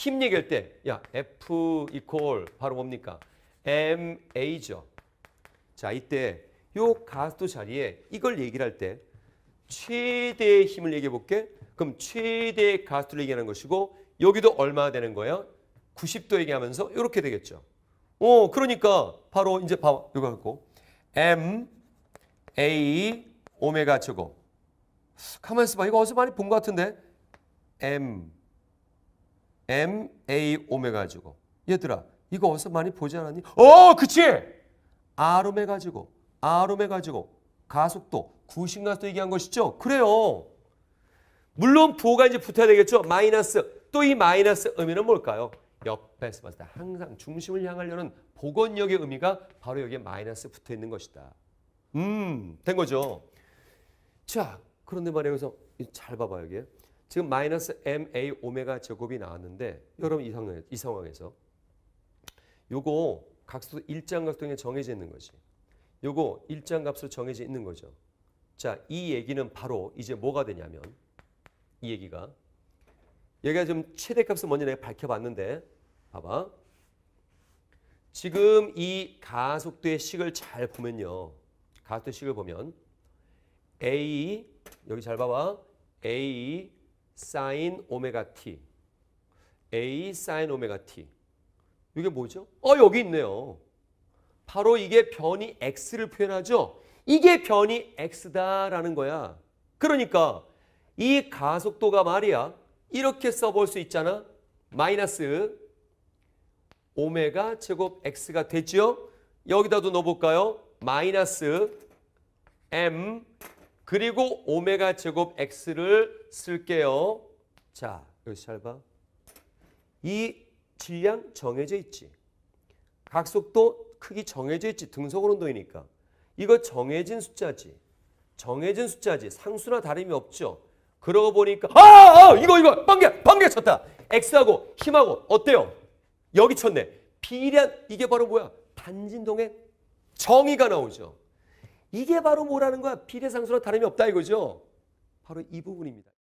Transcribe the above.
힘 얘기할 때, 야, F 이퀄 바로 뭡니까? MA죠. 자, 이때 요 가수 스 자리에 이걸 얘기를 할 때 최대의 힘을 얘기해 볼게. 그럼 최대의 가수를 얘기하는 것이고 여기도 얼마 되는 거예요? 90도 얘기하면서 이렇게 되겠죠. 어, 그러니까 바로 이제 봐. 이거 갖고 M A 오메가 저거. 가만 있어 봐. 이거 어디서 많이 본 것 같은데. M MA 오메가 가지고 얘들아 이거 어디서 많이 보지 않았니? 어 그치 R 오메가 가고 R 오메가 가고 가속도 구신가속도 얘기한 것이죠. 그래요. 물론 부호가 이제 붙어야 되겠죠. 마이너스 또 이 마이너스 의미는 뭘까요? 옆에서 봤을 때 항상 중심을 향하려는 복원력의 의미가 바로 여기에 마이너스 붙어 있는 것이다. 음, 된 거죠. 자, 그런데 말이에요. 그래서 잘 봐봐요, 여기에. 지금 마이너스 MA 오메가 제곱이 나왔는데 여러분 이, 상황, 이 상황에서 요거 각수 일장 각수통에 정해져 있는 거지. 요거 일장 값으 정해져 있는 거죠. 자, 이 얘기는 바로 이제 뭐가 되냐면 이 얘기가 얘가 지금 최대값을 먼저 내가 밝혀봤는데 봐봐. 지금 이 가속도의 식을 잘 보면요. 가속도 식을 보면 A 여기 잘 봐봐. A 사인 오메가 t a 사인 오메가 t 이게 뭐죠? 어 여기 있네요. 바로 이게 변이 x를 표현하죠. 이게 변이 x다라는 거야. 그러니까 이 가속도가 말이야. 이렇게 써볼 수 있잖아. 마이너스 오메가 제곱 x가 됐죠. 여기다도 넣어볼까요? 마이너스 m 그리고 오메가 제곱 x를 쓸게요. 자, 여기 잘 봐. 이 질량 정해져 있지. 각속도 크기 정해져 있지. 등속 온도이니까. 이거 정해진 숫자지. 정해진 숫자지. 상수나 다름이 없죠. 그러고 보니까 아, 아 이거 이거 반개 반개 쳤다. x하고 힘하고 어때요? 여기 쳤네. 비례한 이게 바로 뭐야? 반진동의 정의가 나오죠. 이게 바로 뭐라는 거야? 비례상수랑 다름이 없다 이거죠. 바로 이 부분입니다.